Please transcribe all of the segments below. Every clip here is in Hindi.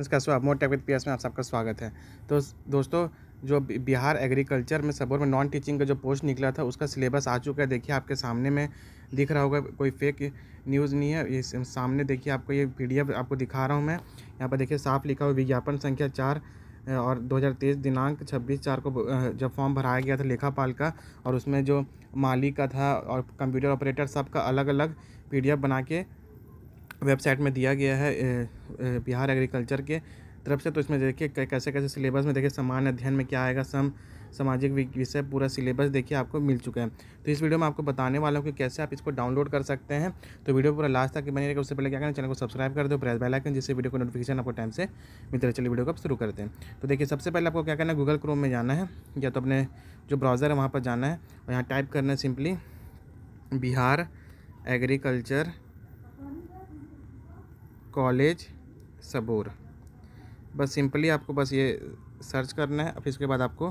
नमस्कार so more tech with PS में आप सबका स्वागत है तो दोस्तों जो बिहार एग्रीकल्चर में सबोर में नॉन टीचिंग का जो पोस्ट निकला था उसका सिलेबस आ चुका है देखिए आपके सामने में दिख रहा होगा कोई फेक न्यूज़ नहीं है इस सामने देखिए आपको ये पी आपको दिखा रहा हूँ मैं यहाँ पर देखिए साफ लिखा हुआ विज्ञापन संख्या चार और 2023 दिनांक 26 चार को जब फॉर्म भराया गया था लेखापाल का और उसमें जो मालिक का था और कंप्यूटर ऑपरेटर सब का अलग अलग पीडीएफ बना के वेबसाइट में दिया गया है बिहार एग्रीकल्चर के तरफ से तो इसमें देखिए कैसे कैसे सिलेबस में देखिए सामान्य अध्ययन में क्या आएगा सम सामाजिक विषय पूरा सिलेबस देखिए आपको मिल चुका है तो इस वीडियो में आपको बताने वाला हूँ कि कैसे आप इसको डाउनलोड कर सकते हैं तो वीडियो पूरा लास्ट तक बने रहेगा उससे पहले क्या करना चैनल को सब्सक्राइब कर दो प्रेस बेल आइकन जिससे वीडियो को नोटिफिकेशन आपको टाइम से मिलते रहे चलिए वीडियो को आप शुरू करते हैं तो देखिए सबसे पहले आपको क्या करना है गूगल क्रोम में जाना है या तो अपने जो ब्राउज़र है वहाँ पर जाना है और यहाँ टाइप करना है simply Bihar agriculture college Sabour बस सिंपली आपको बस ये सर्च करना है फिर इसके बाद आपको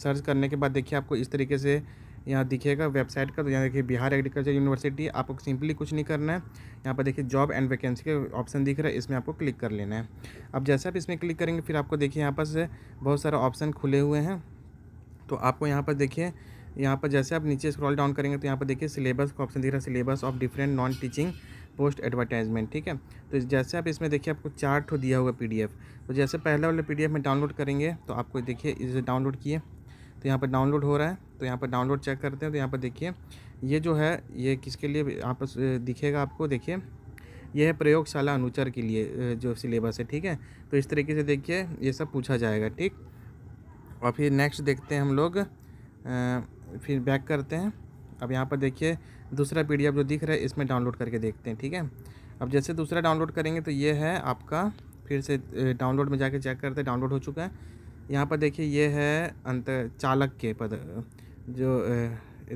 सर्च करने के बाद देखिए आपको इस तरीके से यहाँ दिखेगा वेबसाइट का तो यहाँ देखिए बिहार एग्रीकल्चर यूनिवर्सिटी आपको सिंपली कुछ नहीं करना है यहाँ पर देखिए जॉब एंड वैकेंसी के ऑप्शन दिख रहा है इसमें आपको क्लिक कर लेना है अब जैसे आप इसमें क्लिक करेंगे फिर आपको देखिए यहाँ पर बहुत सारे ऑप्शन खुले हुए हैं तो आपको यहाँ पर देखिए यहाँ पर जैसे आप नीचे स्क्रॉल डाउन करेंगे तो यहाँ पर देखिए सिलेबस का ऑप्शन दिख रहा है syllabus of different non teaching post advertisement ठीक है तो जैसे आप इसमें देखिए आपको चार ठो तो दिया होगा पी तो जैसे पहले वाले पी में डाउनलोड करेंगे तो आपको देखिए इसे डाउनलोड किए तो यहाँ पर डाउनलोड हो रहा है तो यहाँ पर डाउनलोड चेक करते हैं तो यहाँ पर देखिए ये जो है ये किसके लिए आप दिखेगा आपको देखिए यह है प्रयोगशाला अनुचर के लिए जो सिलेबस है ठीक है तो इस तरीके से देखिए ये सब पूछा जाएगा ठीक और फिर नेक्स्ट देखते हैं हम लोग फिर बैक करते हैं अब यहाँ पर देखिए दूसरा पी जो दिख रहा है इसमें डाउनलोड करके देखते हैं ठीक है अब जैसे दूसरा डाउनलोड करेंगे तो ये है आपका फिर से डाउनलोड में जाके चेक करते हैं डाउनलोड हो चुका है यहाँ पर देखिए ये है अंत चालक के पद जो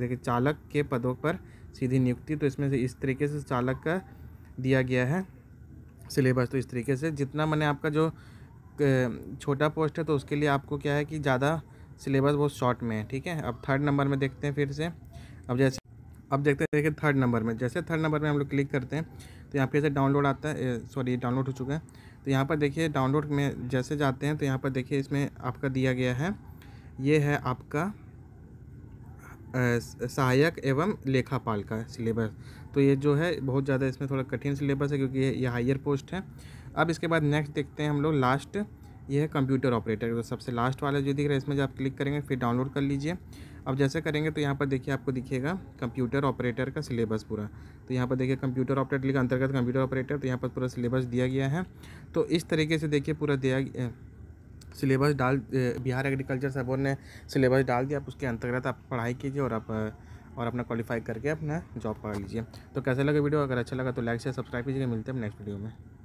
देखिए चालक के पदों पर सीधी नियुक्ति तो इसमें से इस तरीके से चालक का दिया गया है सिलेबस तो इस तरीके से जितना मैंने आपका जो छोटा पोस्ट है तो उसके लिए आपको क्या है कि ज़्यादा सिलेबस बहुत शॉर्ट में है ठीक है अब थर्ड नंबर में देखते हैं फिर से अब जैसे अब देखते हैं देखिए थर्ड नंबर में जैसे थर्ड नंबर में हम लोग क्लिक करते हैं तो यहाँ पे जैसे डाउनलोड आता है सॉरी डाउनलोड हो चुका है तो यहाँ पर देखिए डाउनलोड में जैसे जाते हैं तो यहाँ पर देखिए इसमें आपका दिया गया है ये है आपका सहायक एवं लेखापाल का सिलेबस तो ये जो है बहुत ज़्यादा इसमें थोड़ा कठिन सिलेबस है क्योंकि ये, ये हायर पोस्ट है अब इसके बाद नेक्स्ट देखते हैं हम लोग लास्ट ये है कंप्यूटर ऑपरेटर तो सबसे लास्ट वाला जो दिख रहा है इसमें जब आप क्लिक करेंगे फिर डाउनलोड कर लीजिए अब जैसे करेंगे तो यहाँ पर देखिए आपको दिखेगा कंप्यूटर ऑपरेटर का सिलेबस पूरा तो यहाँ पर देखिए कंप्यूटर ऑपरेटर लिखा अंतर्गत कंप्यूटर ऑपरेटर तो यहाँ पर पूरा सिलेबस दिया गया है तो इस तरीके से देखिए पूरा दिया सिलेबस डाल बिहार एग्रीकल्चर सब ने सिलेबस डाल दिया आप उसके अंतर्गत आप पढ़ाई कीजिए और आप और अपना क्वालिफाई करके अपना जॉब पकड़ लीजिए तो कैसा लगा वीडियो अगर अच्छा लगा तो लाइक से सब्सक्राइब कीजिए मिलते हैं नेक्स्ट वीडियो में